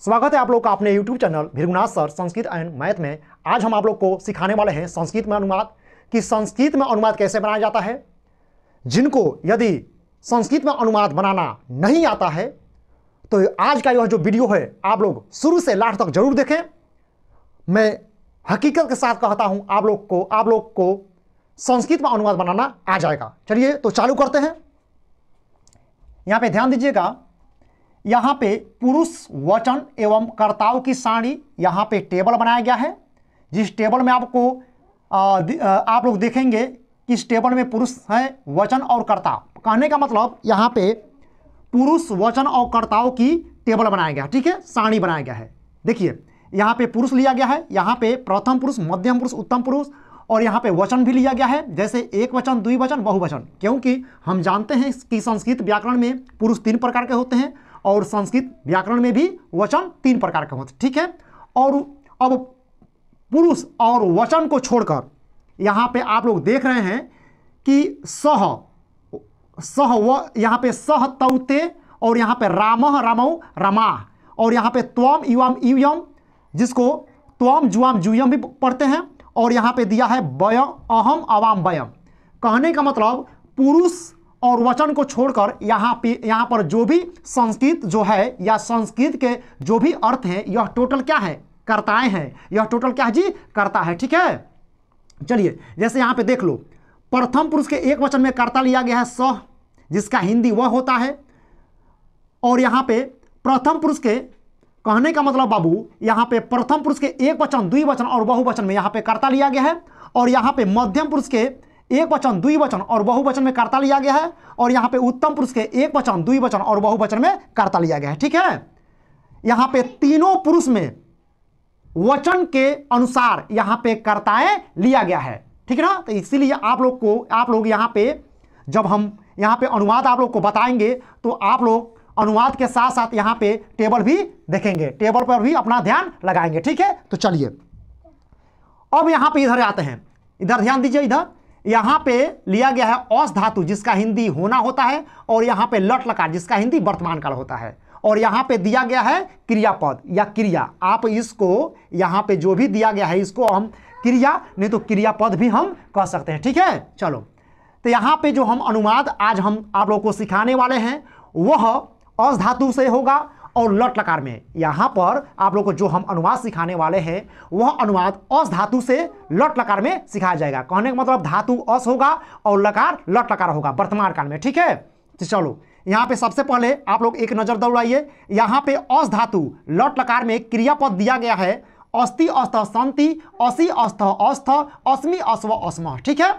स्वागत है आप लोग का अपने YouTube channel Bhrigunath sir Sanskrit and math में आज हम आप लोग को सिखाने वाले हैं संस्कृत में अनुवाद कि संस्कृत में अनुवाद कैसे बनाया जाता है जिनको यदि संस्कृत में अनुवाद बनाना नहीं आता है तो आज का यह जो वीडियो है आप लोग शुरू से लास्ट तक जरूर देखें मैं हकीकत के साथ कहता हूँ आप लोग को आप लोग को संस्कृत में अनुवाद बनाना आ जाएगा चलिए तो चालू करते हैं यहाँ पे ध्यान दीजिएगा यहाँ पे पुरुष वचन एवं कर्ताओं की सारणी यहाँ पे टेबल बनाया गया है जिस टेबल में आपको आ, आप लोग देखेंगे कि इस टेबल में पुरुष हैं वचन और कर्ता कहने का मतलब यहाँ पे पुरुष वचन और कर्ताओं की टेबल बनाया गया है ठीक है सारणी बनाया गया है देखिए यहाँ पे पुरुष लिया गया है यहाँ पे प्रथम पुरुष मध्यम पुरुष उत्तम पुरुष और यहाँ पे वचन भी लिया गया है जैसे एक वचन द्विवचन बहुवचन क्योंकि हम जानते हैं कि संस्कृत व्याकरण में पुरुष तीन प्रकार के होते हैं और संस्कृत व्याकरण में भी वचन तीन प्रकार के होते ठीक है और अब पुरुष और वचन को छोड़कर यहाँ पे आप लोग देख रहे हैं कि सह सह व यहाँ पे सह तौते और यहाँ पे राम राम रमा और यहाँ पे त्वम युवाम युयम जिसको त्वम जुआम जुयम भी पढ़ते हैं और यहाँ पे दिया है वय अहम अवाम वयम कहने का मतलब पुरुष और वचन को छोड़कर यहाँ पे यहाँ पर जो भी संस्कृत जो है या संस्कृत के जो भी अर्थ हैं यह टोटल क्या है करताएं हैं यह टोटल क्या है जी करता है ठीक है चलिए जैसे यहाँ पे देख लो प्रथम पुरुष के एक वचन में कर्ता लिया गया है स जिसका हिंदी वह होता है और यहाँ पे प्रथम पुरुष के कहने का मतलब बाबू यहाँ पे प्रथम पुरुष के एक वचन द्विवचन और बहुवचन में यहाँ पे कर्ता लिया गया है और यहाँ पे मध्यम पुरुष के एक वचन दुई वचन और बहुवचन में कर्ता लिया गया है और यहाँ पे उत्तम पुरुष के एक वचन दुई वचन और बहुवचन में कर्ता लिया गया है ठीक है यहाँ पे तीनों पुरुष में वचन के अनुसार यहाँ पे कर्ताएं लिया गया है ठीक है ना तो इसीलिए आप लोग को आप लोग यहाँ पे जब हम यहाँ पे अनुवाद आप लोग को बताएंगे तो आप लोग अनुवाद के साथ साथ यहाँ पे टेबल भी देखेंगे टेबल पर भी अपना ध्यान लगाएंगे ठीक है तो चलिए अब यहाँ पे इधर आते हैं इधर ध्यान दीजिए इधर यहाँ पे लिया गया है औस धातु जिसका हिंदी होना होता है और यहाँ पे लट लकार जिसका हिंदी वर्तमान काल होता है और यहाँ पे दिया गया है क्रियापद या क्रिया आप इसको यहाँ पे जो भी दिया गया है इसको हम क्रिया नहीं तो क्रियापद भी हम कह सकते हैं ठीक है चलो तो यहाँ पे जो हम अनुवाद आज हम आप लोगों को सिखाने वाले हैं वह औस धातु से होगा और लट लकार में यहां पर आप लोग को जो हम अनुवाद सिखाने वाले हैं वह अनुवाद अस धातु से लट लकार में सिखाया जाएगा कहने का मतलब धातु अस होगा और लकार लट लकार होगा वर्तमान काल में ठीक है तो चलो यहाँ पे सबसे पहले आप लोग एक नज़र दौड़ाइए यहाँ पे अस धातु लट लकार में क्रियापद दिया गया है अस्थि अस्थ संति असी अस्थ अस्थ अस्मी अस्व अस्म ठीक है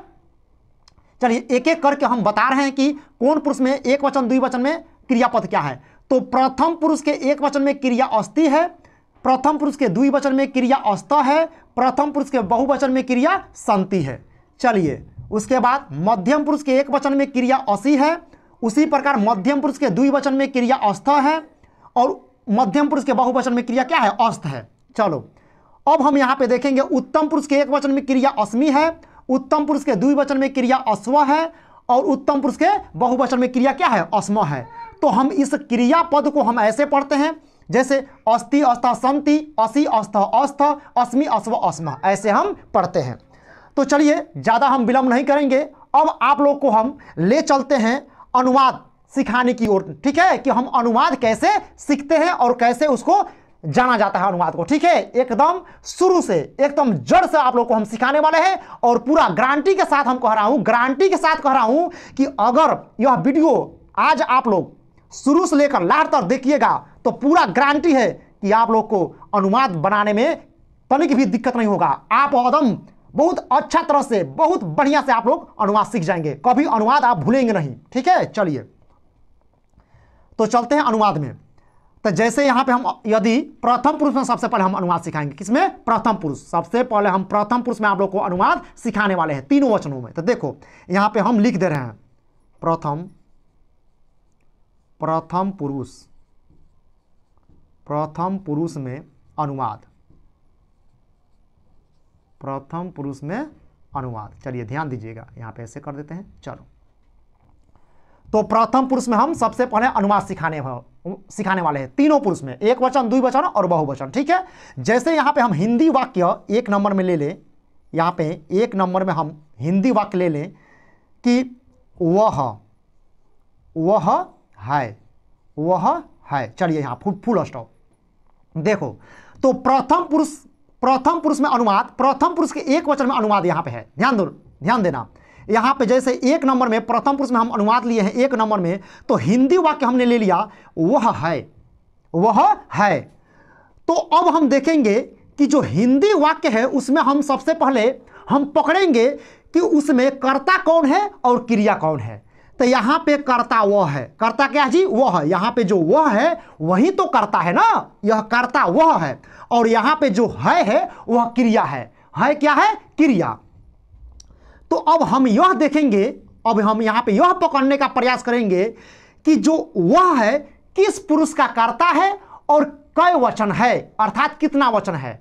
चलिए एक एक करके हम बता रहे हैं कि कौन पुरुष में एक वचन द्विवचन में क्रियापद क्या है तो प्रथम पुरुष के एक वचन में क्रिया अस्थि है प्रथम पुरुष के दुई वचन में क्रिया अस्त है प्रथम पुरुष के बहुवचन में क्रिया संति है चलिए उसके बाद मध्यम पुरुष के एक वचन में क्रिया असी है उसी प्रकार मध्यम पुरुष के दुई वचन में क्रिया अस्थ है और मध्यम पुरुष के बहुवचन में क्रिया क्या है अस्त है चलो अब हम यहाँ पे देखेंगे उत्तम पुरुष के एक वचन में क्रिया अस्मी है उत्तम पुरुष के दुई वचन में क्रिया अश्व है और उत्तम पुरुष के बहुवचन में क्रिया क्या है अस्म है तो हम इस क्रिया पद को हम ऐसे पढ़ते हैं जैसे अस्थि अस्थ संति असि अस्थ अस्थ अस्मि अस्व अस्म ऐसे हम पढ़ते हैं तो चलिए ज़्यादा हम विलंब नहीं करेंगे अब आप लोग को हम ले चलते हैं अनुवाद सिखाने की ओर ठीक है कि हम अनुवाद कैसे सीखते हैं और कैसे उसको जाना जाता है अनुवाद को ठीक है एकदम शुरू से एकदम जड़ से आप लोग को हम सिखाने वाले हैं और पूरा गारंटी के साथ हम कह रहा हूँ गारंटी के साथ कह रहा हूँ कि अगर यह वीडियो आज आप लोग शुरू से लेकर लास्ट तक देखिएगा तो पूरा गारंटी है कि आप लोग को अनुवाद बनाने में तनिक भी दिक्कत नहीं होगा आप एकदम बहुत अच्छा तरह से बहुत बढ़िया से आप लोग अनुवाद सीख जाएंगे कभी अनुवाद आप भूलेंगे नहीं ठीक है चलिए तो चलते हैं अनुवाद में तो जैसे यहां पे हम यदि प्रथम पुरुष में सबसे पहले हम अनुवाद सिखाएंगे किसमें प्रथम पुरुष सबसे पहले हम प्रथम पुरुष में आप लोग को अनुवाद सिखाने वाले हैं तीनों वचनों में तो देखो यहाँ पे हम लिख दे रहे हैं प्रथम प्रथम पुरुष प्रथम पुरुष में अनुवाद प्रथम पुरुष में अनुवाद चलिए ध्यान दीजिएगा यहां पे ऐसे कर देते हैं चलो तो प्रथम पुरुष में हम सबसे पहले अनुवाद सिखाने सिखाने वाले हैं तीनों पुरुष में एक वचन दुई वचन और बहुवचन ठीक है जैसे यहां पे हम हिंदी वाक्य एक नंबर में ले लें यहां पे एक नंबर में हम हिंदी वाक्य ले लें कि वह वह है वह है चलिए यहाँ फुल फुल स्टॉप देखो तो प्रथम पुरुष प्रथम पुरुष में अनुवाद प्रथम पुरुष के एक वचन में अनुवाद यहाँ पे है ध्यान दो ध्यान देना यहाँ पे जैसे एक नंबर में प्रथम पुरुष में हम अनुवाद लिए हैं एक नंबर में तो हिंदी वाक्य हमने ले लिया वह है वह है तो अब हम देखेंगे कि जो हिंदी वाक्य है उसमें हम सबसे पहले हम पकड़ेंगे कि उसमें कर्ता कौन है और क्रिया कौन है तो यहां पे कर्ता वह है कर्ता क्या जी वह है यहां पे जो वह है वही तो करता है ना यह कर्ता वह है और यहां पे जो है है वह क्रिया है है क्या है क्रिया तो अब हम यह देखेंगे अब हम यहां पे यह पकड़ने का प्रयास करेंगे कि जो वह है किस पुरुष का कर्ता है और कै वचन है अर्थात कितना वचन है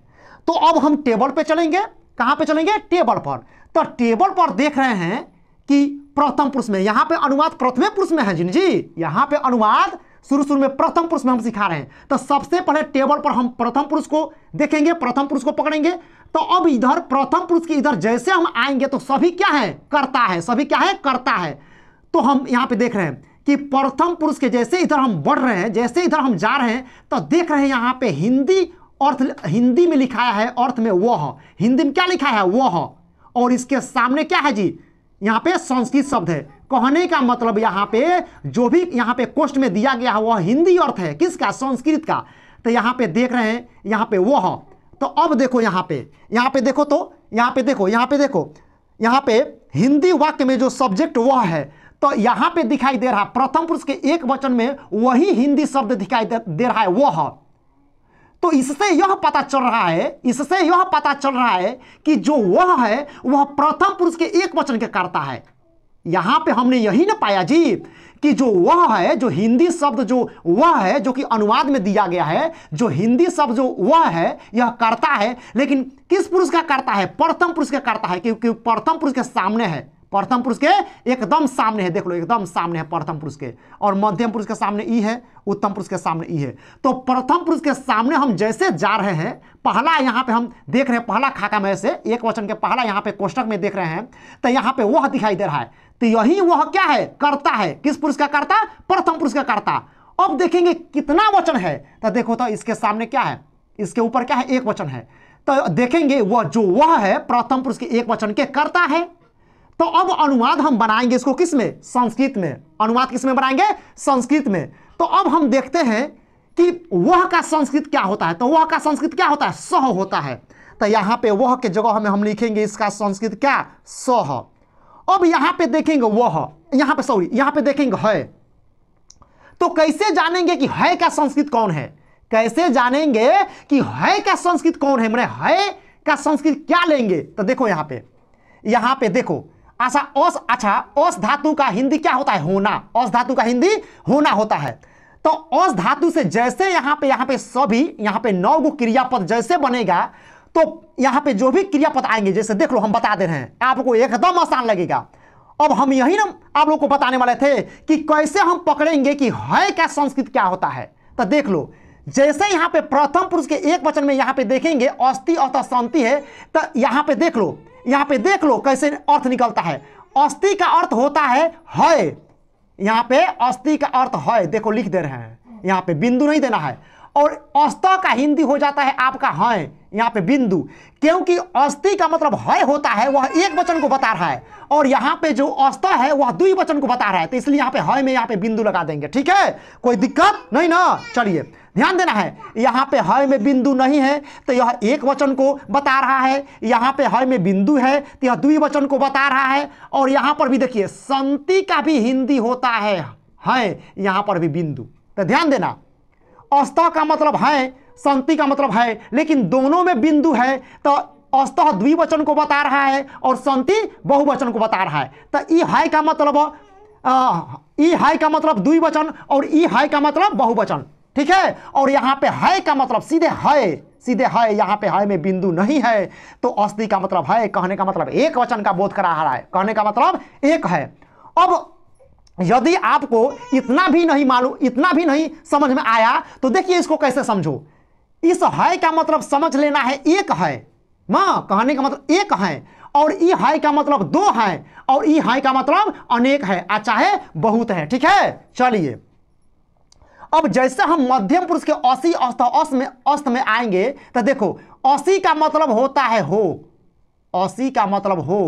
तो अब हम टेबल पे चलेंगे कहां पे चलेंगे टेबल पर तो टेबल पर देख रहे हैं कि प्रथम पुरुष में यहाँ पे अनुवाद प्रथम पुरुष में है जिन जी यहां पे अनुवाद शुरू शुरू में प्रथम पुरुष में हम सिखा रहे हैं तो सबसे पहले टेबल पर हम प्रथम पुरुष को देखेंगे प्रथम पुरुष को पकड़ेंगे तो अब इधर प्रथम पुरुष के इधर जैसे हम आएंगे तो सभी क्या है करता है सभी क्या है करता है तो हम यहाँ पे देख रहे हैं कि प्रथम पुरुष के जैसे इधर हम बढ़ रहे हैं जैसे इधर हम जा रहे हैं तो देख रहे हैं यहाँ पे हिंदी अर्थ हिंदी में लिखाया है अर्थ में वह हिंदी में क्या लिखा है वह और इसके सामने क्या है जी यहाँ पे संस्कृत शब्द है कहने का मतलब यहाँ पे जो भी यहाँ पे कोष्ट में दिया गया है वह हिंदी अर्थ है किसका संस्कृत का तो यहाँ पे देख रहे हैं यहाँ पे वह तो अब देखो यहाँ पे यहाँ पे देखो तो यहाँ पे देखो यहाँ पे देखो यहाँ पे हिंदी वाक्य में जो सब्जेक्ट वह है तो यहाँ पे दिखाई दे रहा प्रथम पुरुष के एक वचन में वही हिंदी शब्द दिखाई दे रहा है वह तो इससे यह पता चल रहा है इससे यह पता चल रहा है कि जो वह है वह प्रथम पुरुष के एक वचन के करता है यहां पे हमने यही ना पाया जी कि जो वह है जो हिंदी शब्द जो वह है जो कि अनुवाद में दिया गया है जो हिंदी शब्द जो वह है यह करता है लेकिन किस पुरुष का करता है प्रथम पुरुष का करता है क्योंकि प्रथम पुरुष के सामने है प्रथम पुरुष के एकदम सामने है देख लो एकदम सामने है प्रथम पुरुष के और मध्यम पुरुष के सामने ई है उत्तम पुरुष के सामने ई है तो प्रथम पुरुष के सामने हम जैसे जा रहे हैं पहला यहाँ पे हम देख रहे हैं पहला खाका में से एक वचन के पहला यहाँ पे कोष्टक में देख रहे हैं तो यहाँ पे वह दिखाई दे रहा है तो यही वह क्या है करता है किस पुरुष का करता प्रथम पुरुष का करता अब देखेंगे कितना वचन है तो देखो तो इसके सामने क्या है इसके ऊपर क्या है एक वचन है तो देखेंगे वह जो वह है प्रथम पुरुष के एक वचन के करता है तो अब अनुवाद हम बनाएंगे इसको किस में संस्कृत में अनुवाद किस में बनाएंगे संस्कृत में तो अब हम देखते हैं कि वह का संस्कृत क्या होता है तो वह का संस्कृत क्या होता है सह होता है तो यहां पे वह के जगह में हम लिखेंगे इसका संस्कृत क्या सह अब यहां पे देखेंगे वह यहां पे सॉरी यहां पे देखेंगे है तो कैसे जानेंगे कि है का संस्कृत कौन है कैसे जानेंगे कि है का संस्कृत कौन है मैंने है का संस्कृत क्या लेंगे तो देखो यहां पे यहां पे देखो अच्छा ओस अच्छा ओस धातु का हिंदी क्या होता है होना ओस धातु का हिंदी होना होता है तो ओस धातु से जैसे यहां पे यहां पे सभी यहां पे नौ गो क्रियापद जैसे बनेगा तो यहां पे जो भी क्रियापद आएंगे जैसे देख लो हम बता दे रहे हैं आपको एकदम आसान लगेगा अब हम यही ना आप लोग को बताने वाले थे कि कैसे हम पकड़ेंगे कि है क्या संस्कृत क्या होता है तो देख लो जैसे यहां पे प्रथम पुरुष के एक वचन में यहां पे देखेंगे अस्थि अर्थ शांति है तो यहां पे देख लो यहां पे देख लो कैसे अर्थ निकलता है अस्थि का अर्थ होता है है यहां पे अस्थि का अर्थ है देखो लिख दे रहे हैं यहां पे बिंदु नहीं देना है और अस्त का हिंदी हो जाता है आपका है यहाँ पे बिंदु क्योंकि अस्थि का मतलब हय होता है वह एक वचन को बता रहा है और यहाँ पे जो अस्त है वह वचन को बता रहा है तो इसलिए यहाँ पे हय में यहाँ पे बिंदु लगा देंगे ठीक है कोई दिक्कत नहीं ना चलिए ध्यान देना है यहाँ पे हय में बिंदु नहीं है तो यह एक वचन को बता रहा है यहाँ पे हय में बिंदु है तो यह वचन को बता रहा है और यहाँ पर भी देखिए संति का भी हिंदी होता है हय यहाँ पर भी बिंदु तो ध्यान देना अस्तः का मतलब है संति का मतलब है लेकिन दोनों में बिंदु है तो अस्त द्विवचन को बता रहा है और संति बहुवचन को बता रहा है तो ई हाई का मतलब ई हाई का मतलब द्विवचन और ई हाई का मतलब बहुवचन ठीक है और यहाँ पे है का मतलब सीधे है सीधे है यहाँ पे है में बिंदु नहीं है तो अस्थि का मतलब है कहने का मतलब एक वचन का बोध करा रहा है कहने का मतलब एक है अब यदि आपको इतना भी नहीं मालूम इतना भी नहीं समझ में आया तो देखिए इसको कैसे समझो इस है का मतलब समझ लेना है एक है मां कहने का मतलब एक है और ई हाई का मतलब दो है और ई हाई का मतलब अनेक है आ चाहे बहुत है ठीक है चलिए अब जैसे हम मध्यम पुरुष के असी अस्त अस्त में अस्त में आएंगे तो देखो असी का मतलब होता है हो असी का मतलब हो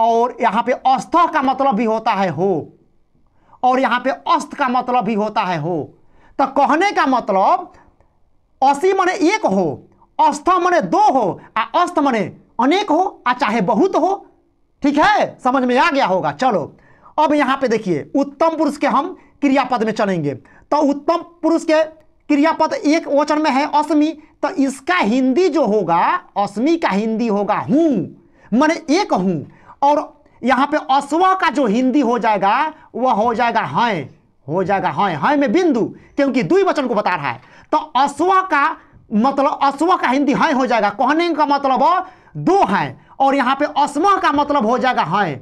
और यहां पे अस्थ का मतलब भी होता है हो और यहाँ पे अस्त का मतलब भी होता है हो तो कहने का मतलब असी मने एक हो अस्थ मने दो हो आ अस्त मने अनेक हो आ चाहे बहुत हो ठीक है समझ में आ गया होगा चलो अब यहाँ पे देखिए उत्तम पुरुष के हम क्रियापद में चलेंगे तो उत्तम पुरुष के क्रियापद एक वचन में है असमी तो इसका हिंदी जो होगा असमी का हिंदी होगा हूँ मने एक हूँ और यहां पे अश्व का जो हिंदी हो जाएगा वह हो जाएगा हय हो जाएगा हय हय में बिंदु क्योंकि दुई वचन को बता रहा है तो अश्व का मतलब अश्व का हिंदी हय हो जाएगा कहने का मतलब दो है और यहां पे अश्व का मतलब हो जाएगा हय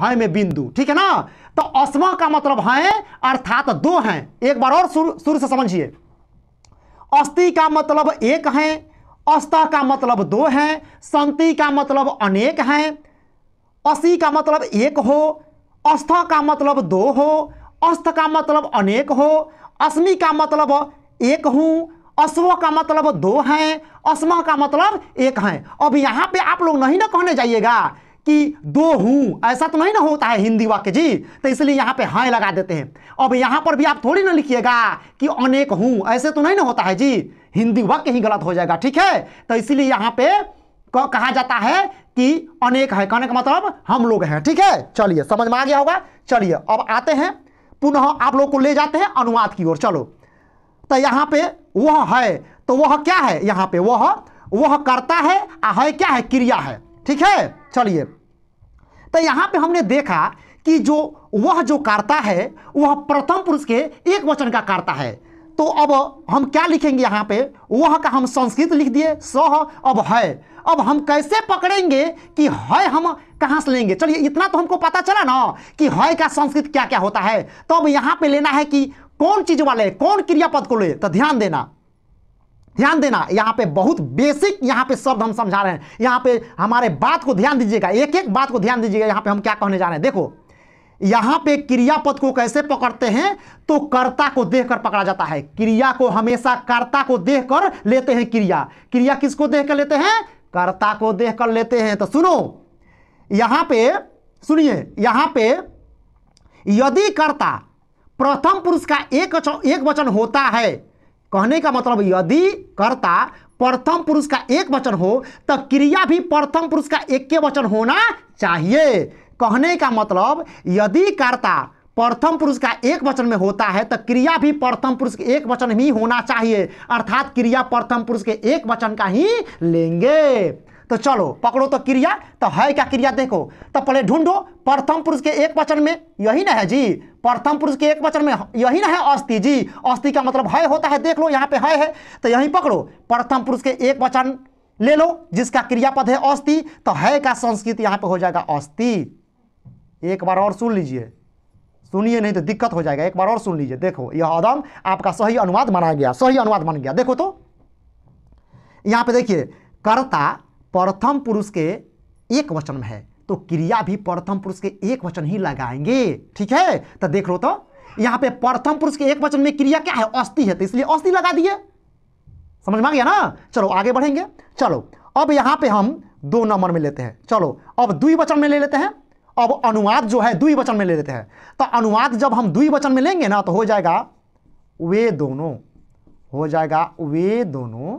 हय में बिंदु ठीक है ना तो अश्व का मतलब हय अर्थात दो है एक बार और शुरू से समझिए अस्थि का मतलब एक है अस्त का मतलब दो है संति का मतलब अनेक है असी का मतलब एक हो अस्थ का मतलब दो हो अस्थ का मतलब अनेक हो अस्मी का मतलब एक हूँ अश्व का मतलब दो हैं अस्म का मतलब एक हैं अब यहाँ पे आप लोग नहीं ना कहने जाइएगा कि दो हूँ ऐसा तो नहीं ना होता है हिंदी वाक्य जी तो इसलिए यहाँ पे हाँ लगा देते हैं अब यहाँ पर भी आप थोड़ी ना लिखिएगा कि अनेक हूँ ऐसे तो नहीं ना होता है जी हिंदी वाक्य ही गलत हो जाएगा ठीक है तो इसलिए यहाँ पे कहा जाता है कि अनेक है कहने का मतलब हम लोग हैं ठीक है चलिए समझ में आ गया होगा चलिए अब आते हैं पुनः आप लोग को ले जाते हैं अनुवाद की ओर चलो तो यहाँ पे वह है तो वह क्या है यहाँ पे वह वह करता है आ है क्या है क्रिया है ठीक है चलिए तो यहाँ पे हमने देखा कि जो वह जो करता है वह प्रथम पुरुष के एक वचन का करता है तो अब हम क्या लिखेंगे यहाँ पे वह का हम संस्कृत लिख दिए सह अब है अब हम कैसे पकड़ेंगे कि हय हम कहाँ से लेंगे चलिए इतना तो हमको पता चला ना कि हय का संस्कृत क्या क्या होता है तो अब यहाँ पे लेना है कि कौन चीज वाले कौन क्रियापद को ले तो ध्यान देना ध्यान देना यहाँ पे बहुत बेसिक यहाँ पे शब्द हम समझा रहे हैं यहाँ पे हमारे बात को ध्यान दीजिएगा एक एक बात को ध्यान दीजिएगा यहाँ पे हम क्या कहने जा रहे हैं देखो यहां पे क्रियापद को कैसे पकड़ते हैं तो कर्ता को देखकर पकड़ा जाता है क्रिया को हमेशा कर्ता को देखकर लेते हैं क्रिया क्रिया किसको देखकर लेते हैं कर्ता को देख कर लेते हैं तो सुनो यहाँ पे सुनिए यहाँ पे यदि कर्ता प्रथम पुरुष का एक एक वचन होता है कहने का मतलब यदि कर्ता प्रथम पुरुष का एक वचन हो तो क्रिया भी प्रथम पुरुष का एक के वचन होना चाहिए कहने का मतलब यदि कर्ता प्रथम पुरुष का एक वचन में होता है तो क्रिया भी प्रथम पुरुष के एक वचन ही होना चाहिए अर्थात क्रिया प्रथम पुरुष के एक वचन का ही लेंगे तो चलो पकड़ो तो क्रिया तो है क्या क्रिया देखो तो पहले ढूंढो प्रथम पुरुष के एक वचन में यही ना है जी प्रथम पुरुष के एक वचन में यही ना है अस्थि जी अस्थि का मतलब है होता है देख लो यहाँ पे है है तो यही पकड़ो प्रथम पुरुष के एक वचन ले लो जिसका क्रियापद है अस्थि तो है का संस्कृत यहाँ पे हो जाएगा अस्थि एक बार और सुन लीजिए सुनिए नहीं तो दिक्कत हो जाएगा एक बार और सुन लीजिए देखो यह आदम आपका सही अनुवाद माना गया सही अनुवाद मान गया देखो तो यहाँ पे देखिए कर्ता प्रथम पुरुष के एक वचन में है तो क्रिया भी प्रथम पुरुष के एक वचन ही लगाएंगे ठीक है तो देख लो तो यहाँ पे प्रथम पुरुष के एक वचन में क्रिया क्या है अस्थि है तो इसलिए अस्थि लगा दिए समझ में आ गया ना चलो आगे बढ़ेंगे चलो अब यहाँ पे हम दो नंबर में लेते हैं चलो अब द्विवचन में ले लेते हैं अब अनुवाद जो है दुई वचन में ले लेते हैं तो अनुवाद जब हम दुई वचन में लेंगे ना तो हो जाएगा वे दोनों हो जाएगा वे दोनों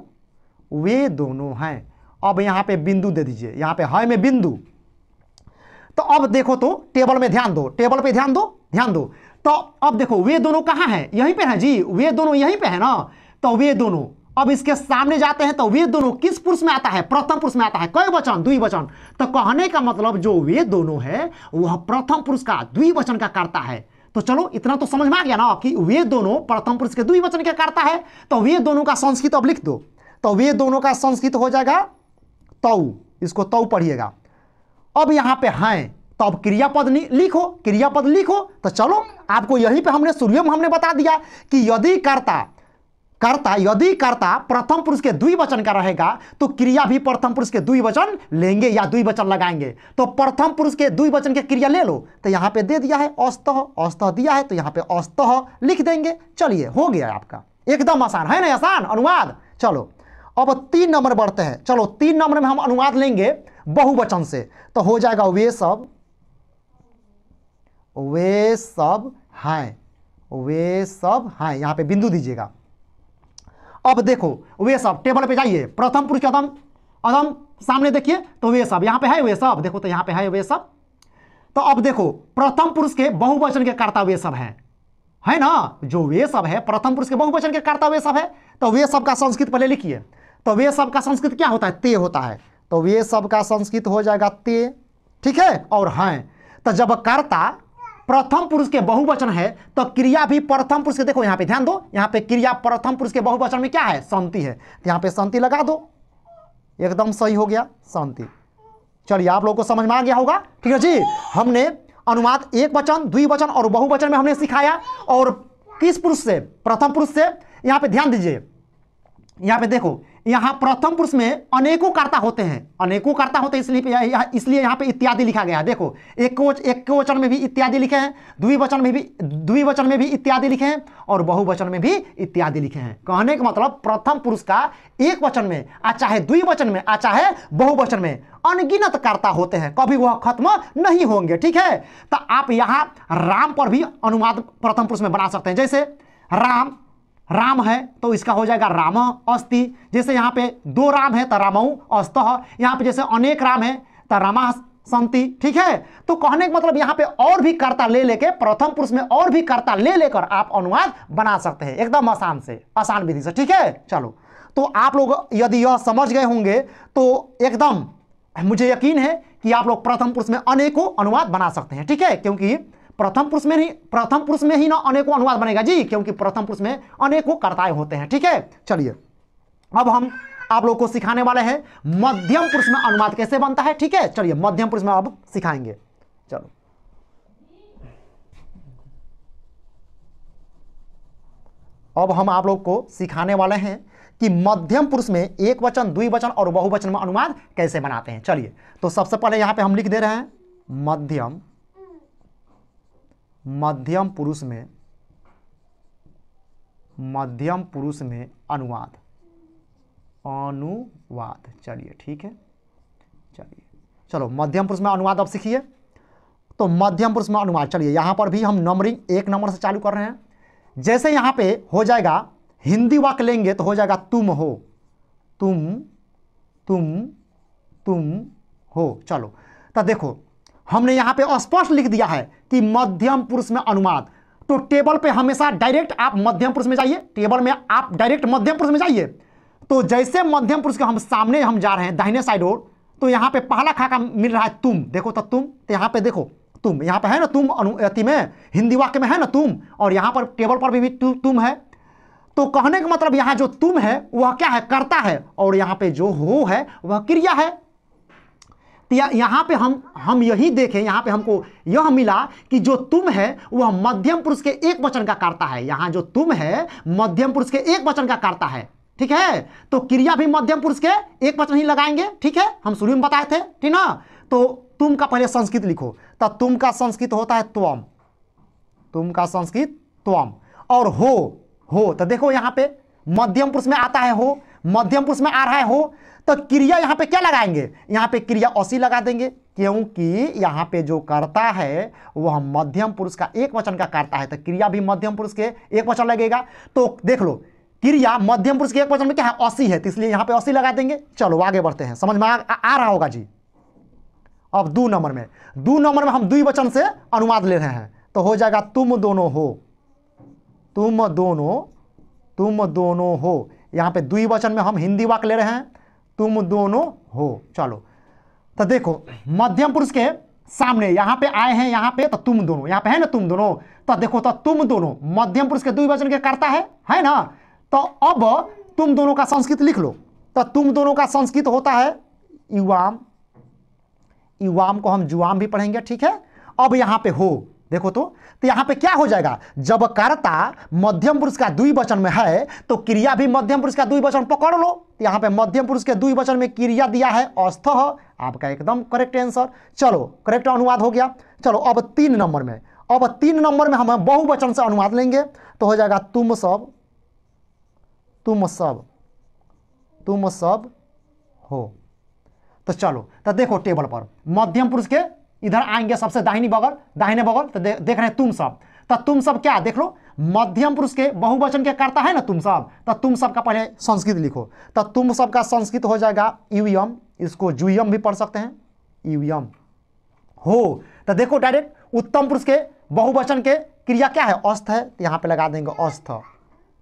वे दोनों हैं अब यहां पे बिंदु दे दीजिए यहां पे है में बिंदु तो अब देखो तो टेबल में ध्यान दो टेबल पे ध्यान दो ध्यान दो तो अब देखो वे दोनों कहां हैं यहीं पे हैं जी वे दोनों यहीं पे है ना तो वे दोनों अब इसके सामने जाते हैं तो वे दोनों किस पुरुष में आता है प्रथम पुरुष में आता है कई वचन द्वि वचन तो कहने का मतलब जो वे दोनों है वह प्रथम पुरुष का द्विवचन का करता है तो चलो इतना तो समझ में आ गया ना कि वे दोनों प्रथम पुरुष के द्विवचन का करता है तो वे दोनों का संस्कृत अब लिख दो तो वे दोनों का संस्कृत हो जाएगा तऊ इसको तऊ पढ़िएगा अब यहां पर है तो अब क्रियापद लिखो क्रियापद लिखो तो चलो आपको यही पे हमने सूर्य हमने बता दिया कि यदि कर्ता कर्ता यदि कर्ता प्रथम पुरुष के वचन का रहेगा तो क्रिया भी प्रथम पुरुष के वचन लेंगे या वचन लगाएंगे तो प्रथम पुरुष के वचन के क्रिया ले लो तो यहां पे दे दिया है अस्त अस्त दिया है तो यहां पे अस्त लिख देंगे चलिए हो गया आपका एकदम आसान है ना आसान अनुवाद चलो अब तीन नंबर बढ़ते हैं चलो तीन नंबर में हम अनुवाद लेंगे बहुवचन से तो हो जाएगा वे सब वे सब हैं वे सब हैं यहां पे बिंदु दीजिएगा अब देखो वे सब टेबल पे जाइए प्रथम पुरुष अदम अदम सामने देखिए तो वे सब यहाँ पे है वे सब देखो तो यहाँ पे है वे सब तो अब देखो प्रथम पुरुष के बहुवचन के कर्ता वे सब है है ना जो वे सब है प्रथम पुरुष के बहुवचन के कर्ता वे सब है तो वे सब का संस्कृत पहले लिखिए तो वे सब का संस्कृत क्या होता है ते होता है तो वे सब का संस्कृत हो जाएगा ते ठीक है और हैं तो जब कर्ता प्रथम पुरुष के बहुवचन है तो क्रिया भी प्रथम पुरुष के देखो यहां पे ध्यान दो यहां पे क्रिया प्रथम पुरुष के बहुवचन में क्या है शांति है तो यहाँ पे शांति लगा दो एकदम सही हो गया शांति चलिए आप लोगों को समझ में आ गया होगा ठीक है जी हमने अनुवाद एक वचन द्विवचन और बहुवचन में हमने सिखाया और किस पुरुष से प्रथम पुरुष से यहाँ पे ध्यान दीजिए यहाँ पे देखो यहाँ प्रथम पुरुष में अनेकों कर्ता होते हैं अनेकों कर्ता होते हैं इसलिए इसलिए यहाँ पे इत्यादि लिखा गया है देखो एको एक वचन में भी इत्यादि लिखे हैं द्विवचन में भी द्विवचन में भी इत्यादि लिखे हैं और बहुवचन में भी इत्यादि लिखे हैं कहने का मतलब प्रथम पुरुष का एक वचन में आ चाहे द्विवचन में आ चाहे बहुवचन में अनगिनत कर्ता होते हैं कभी वह खत्म नहीं होंगे ठीक है तो आप यहाँ राम पर भी अनुवाद प्रथम पुरुष में बना सकते हैं जैसे राम राम है तो इसका हो जाएगा राम अस्ति जैसे यहाँ पे दो राम है तो रामऊ अस्त यहाँ पे जैसे अनेक राम है तो रामा संति ठीक है तो कहने का मतलब यहाँ पे और भी कर्ता ले लेके प्रथम पुरुष में और भी कर्ता ले लेकर आप अनुवाद बना सकते हैं एकदम आसान से आसान विधि से ठीक है चलो तो आप लोग यदि यह समझ गए होंगे तो एकदम मुझे यकीन है कि आप लोग प्रथम पुरुष में अनेकों अनुवाद बना सकते हैं ठीक है क्योंकि प्रथम पुरुष में ही प्रथम पुरुष में ही ना अनेकों अनुवाद बनेगा जी क्योंकि प्रथम पुरुष में अनेकों कर्ताएं होते हैं ठीक है चलिए अब हम आप लोगों को सिखाने वाले हैं मध्यम पुरुष में अनुवाद कैसे बनता है ठीक है चलिए मध्यम पुरुष में अब सिखाएंगे चलो अब हम आप लोग को सिखाने वाले हैं कि मध्यम पुरुष में एक वचन द्वि वचन और बहुवचन में अनुवाद कैसे बनाते हैं चलिए तो सबसे पहले यहां पे हम लिख दे रहे हैं मध्यम मध्यम पुरुष में मध्यम पुरुष में अनुवाद अनुवाद चलिए ठीक है चलिए चलो मध्यम पुरुष में अनुवाद अब सीखिए तो मध्यम पुरुष में अनुवाद चलिए यहां पर भी हम नंबरिंग एक नंबर से चालू कर रहे हैं जैसे यहां पे हो जाएगा हिंदी वाक्य लेंगे तो हो जाएगा तुम हो तुम तुम तुम हो चलो तो देखो हमने यहां पे स्पष्ट लिख दिया है कि मध्यम पुरुष में अनुवाद तो टेबल पे हमेशा डायरेक्ट आप मध्यम पुरुष में जाइए टेबल में आप डायरेक्ट मध्यम पुरुष में जाइए तो जैसे मध्यम पुरुष के हम सामने हम जा रहे हैं दाहिने साइड ओर तो यहाँ पे पहला खाका मिल रहा है तुम देखो तो तुम तो यहां पे देखो तुम यहां पे है ना तुम अनुति में हिंदी वाक्य में है ना तुम और यहां पर टेबल पर भी, भी तु, तुम है तो कहने का मतलब यहां जो तुम है वह क्या है करता है और यहाँ पे जो हो है वह क्रिया है तो यहाँ पे हम हम यही देखें यहाँ पे हमको यह मिला कि जो तुम है वह मध्यम पुरुष के एक वचन का कारता है यहाँ जो तुम है मध्यम पुरुष के एक वचन का कारता है ठीक है तो क्रिया भी मध्यम पुरुष के एक वचन ही लगाएंगे ठीक है हम शुरू में बताए थे ठीक ना तो तुम का पहले संस्कृत लिखो तो तुम का संस्कृत होता है त्वम तुम का संस्कृत त्वम और हो हो तो देखो यहाँ पे मध्यम पुरुष में आता है हो मध्यम पुरुष में आ रहा है हो तो क्रिया यहां पे क्या लगाएंगे यहां पे क्रिया असी लगा देंगे क्योंकि यहां पे जो करता है वह मध्यम पुरुष का एक वचन का करता है तो क्रिया भी मध्यम पुरुष के एक वचन लगेगा तो देख लो क्रिया मध्यम पुरुष के एक वचन में क्या है असी है तो इसलिए यहां पे असी लगा देंगे चलो आगे बढ़ते हैं समझ में आ, आ रहा होगा जी अब दो नंबर में दो नंबर में हम दुई वचन से अनुवाद ले रहे हैं तो हो जाएगा तुम दोनों हो तुम दोनों तुम दोनों हो यहां पे द्विवचन में हम हिंदी वाक ले रहे हैं तुम दोनों हो चलो तो देखो मध्यम पुरुष के सामने यहाँ पे आए हैं यहां पे तो तुम दोनों यहाँ पे है ना तुम दोनों तो देखो तो तुम दोनों मध्यम पुरुष के द्विवचन के करता है है ना तो अब तुम दोनों का संस्कृत लिख लो तो तुम दोनों का संस्कृत होता है युवाम युवाम को हम जुआम भी पढ़ेंगे ठीक है अब यहां पे हो देखो तो तो यहाँ पे क्या हो जाएगा जब कर्ता मध्यम पुरुष का द्विवचन में है तो क्रिया भी मध्यम पुरुष का द्विवचन पकड़ लो तो यहाँ पे मध्यम पुरुष के दुई वचन में क्रिया दिया है अस्थ आपका एकदम करेक्ट आंसर चलो करेक्ट अनुवाद हो गया चलो अब तीन नंबर में अब तीन नंबर में हम बहुवचन से अनुवाद लेंगे तो हो जाएगा तुम सब तुम सब तुम सब हो तो चलो तो देखो टेबल पर मध्यम पुरुष के इधर आएंगे सबसे दाहिनी बगल दाहिने बगल तो दे, देख रहे हैं तुम सब तो तुम सब क्या देख लो मध्यम पुरुष के बहुवचन क्या करता है ना तुम सब तो तुम सब का पहले संस्कृत लिखो तो तुम सब का संस्कृत हो जाएगा यूयम इसको जुयम भी पढ़ सकते हैं यूयम हो तो देखो डायरेक्ट उत्तम पुरुष के बहुवचन के क्रिया क्या है अस्थ है तो यहाँ पे लगा देंगे अस्थ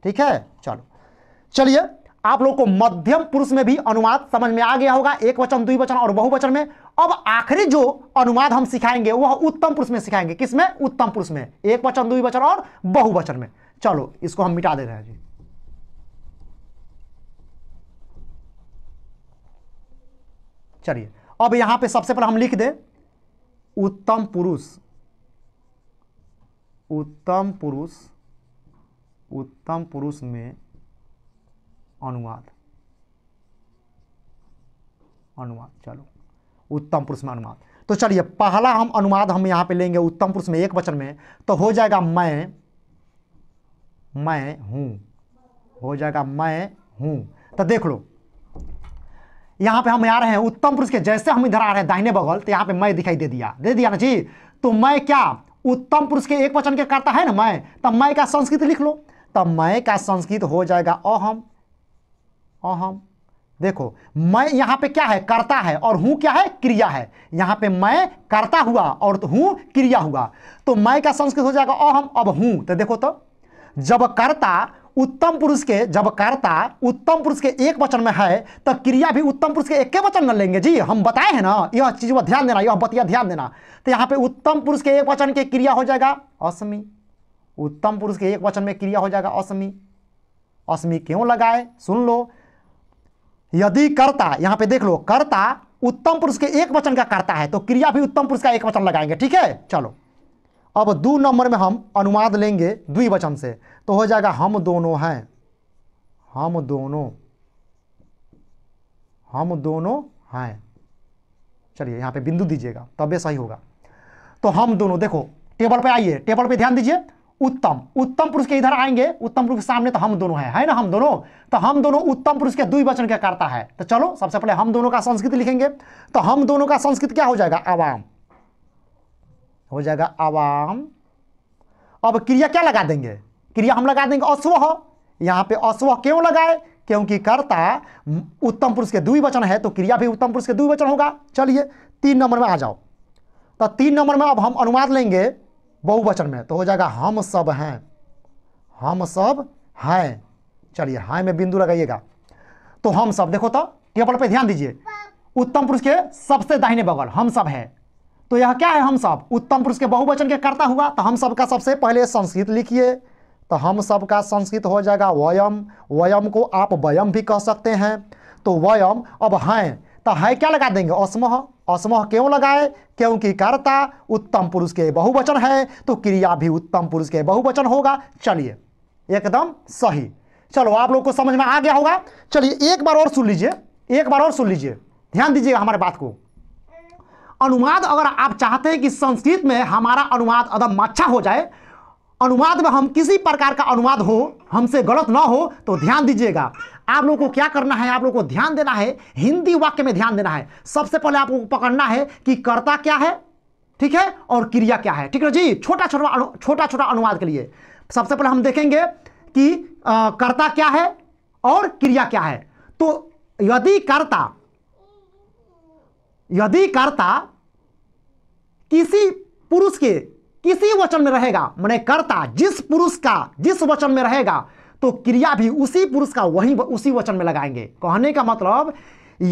ठीक है चलो चलिए आप लोग को मध्यम पुरुष में भी अनुवाद समझ में आ गया होगा एक वचन दुई वचन और बहुवचन में अब आखिरी जो अनुवाद हम सिखाएंगे वह उत्तम पुरुष में सिखाएंगे किसमें उत्तम पुरुष में एक वचन दुई वचन और बहुवचन में चलो इसको हम मिटा दे रहे हैं जी चलिए अब यहां पे सबसे पहले हम लिख दे उत्तम पुरुष उत्तम पुरुष उत्तम पुरुष में अनुवाद अनुवाद चलो उत्तम पुरुष में अनुवाद तो चलिए पहला हम अनुवाद हम यहाँ पे लेंगे उत्तम पुरुष में एक वचन में तो हो जाएगा मैं मैं हूँ हो जाएगा मैं हूं तो देख लो यहाँ पे हम आ रहे हैं उत्तम पुरुष के जैसे हम इधर आ रहे हैं दाहिने बगल तो यहाँ पे मैं दिखाई दे दिया दे दिया ना जी तो मैं क्या उत्तम पुरुष के एक वचन के करता है ना मैं तब तो मैं का संस्कृत लिख लो तब तो मैं का संस्कृत हो जाएगा अहम अहम देखो मैं यहाँ पे क्या है करता है और हूँ क्या है क्रिया है यहाँ पे मैं करता हुआ और तो हूँ क्रिया हुआ तो मैं का संस्कृत हो जाएगा अहम अब हूँ तो देखो तो जब करता उत्तम पुरुष के जब कर्ता उत्तम पुरुष के एक वचन में है तो क्रिया भी उत्तम पुरुष के एक के वचन में लेंगे जी हम बताए हैं ना यह चीज पर ध्यान देना यह बतिया ध्यान देना तो यहाँ पे उत्तम पुरुष के एक वचन के क्रिया हो जाएगा असमी उत्तम पुरुष के एक वचन में क्रिया हो जाएगा असमी असमी क्यों लगाए सुन लो यदि कर्ता यहां पे देख लो कर्ता उत्तम पुरुष के एक वचन का कर्ता है तो क्रिया भी उत्तम पुरुष का एक वचन लगाएंगे ठीक है चलो अब दो नंबर में हम अनुवाद लेंगे द्विवचन से तो हो जाएगा हम दोनों हैं हम दोनों हम दोनों हैं चलिए यहां पे बिंदु दीजिएगा तब ये सही होगा तो हम दोनों देखो टेबल पे आइए टेबल पे ध्यान दीजिए उत्तम उत्तम पुरुष के इधर आएंगे उत्तम पुरुष के सामने तो हम दोनों है, है ना हम दोनों तो हम दोनों उत्तम पुरुष के वचन क्या करता है तो चलो सबसे पहले हम दोनों का संस्कृत लिखेंगे तो हम दोनों का संस्कृत क्या हो जाएगा आवाम हो जाएगा आवाम अब क्रिया क्या लगा देंगे क्रिया हम लगा देंगे अश्व यहां पे अश्व क्यों लगाए क्योंकि कर्ता उत्तम पुरुष के दुई वचन है तो क्रिया भी उत्तम पुरुष के वचन होगा चलिए तीन नंबर में आ जाओ तो तीन नंबर में अब हम अनुवाद लेंगे बहुवचन में तो हो जाएगा हम सब हैं हम सब हैं चलिए हाय में बिंदु लगाइएगा तो हम सब देखो तो टेबल पर ध्यान दीजिए उत्तम पुरुष के सबसे दाहिने बगल हम सब है तो यह क्या है हम सब उत्तम पुरुष के बहुवचन के करता हुआ तो हम सब का सबसे पहले संस्कृत लिखिए तो हम सब का संस्कृत हो जाएगा वयम वयम को आप वयम भी कह सकते हैं तो वयम अब हैं तो है क्या लगा देंगे असमह असमह क्यों लगाए क्योंकि कर्ता उत्तम पुरुष के बहुवचन है तो क्रिया भी उत्तम पुरुष के बहुवचन होगा चलिए एकदम सही चलो आप लोग को समझ में आ गया होगा चलिए एक बार और सुन लीजिए एक बार और सुन लीजिए ध्यान दीजिएगा हमारे बात को अनुवाद अगर आप चाहते हैं कि संस्कृत में हमारा अनुवाद अदम अच्छा हो जाए अनुवाद में हम किसी प्रकार का अनुवाद हो हमसे गलत ना हो तो ध्यान दीजिएगा आप लोगों को क्या करना है आप लोगों को ध्यान देना है हिंदी वाक्य में ध्यान देना है सबसे पहले आप पकड़ना है कि कर्ता क्या है ठीक है और क्रिया क्या है ठीक है जी छोटा छोटा छोटा छोटा अनुवाद के लिए सबसे पहले हम देखेंगे कि आ, कर्ता क्या है और क्रिया क्या है तो यदि कर्ता यदि कर्ता किसी पुरुष के किसी वचन में रहेगा मैंने कर्ता जिस पुरुष का जिस वचन में रहेगा तो क्रिया भी उसी पुरुष का वही उसी वचन में लगाएंगे कहने का मतलब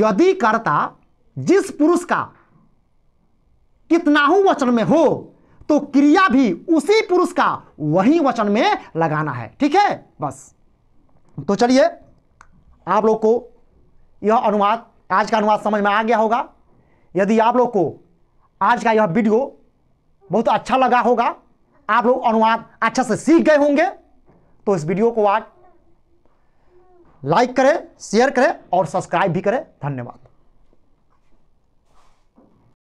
यदि कर्ता जिस पुरुष का कितना वचन में हो तो क्रिया भी उसी पुरुष का वही वचन में लगाना है ठीक है बस तो चलिए आप लोग को यह अनुवाद आज का अनुवाद समझ में आ गया होगा यदि आप लोग को आज का यह वीडियो बहुत अच्छा लगा होगा आप लोग अनुवाद अच्छा से सीख गए होंगे तो इस वीडियो को आज लाइक करें शेयर करें और सब्सक्राइब भी करें धन्यवाद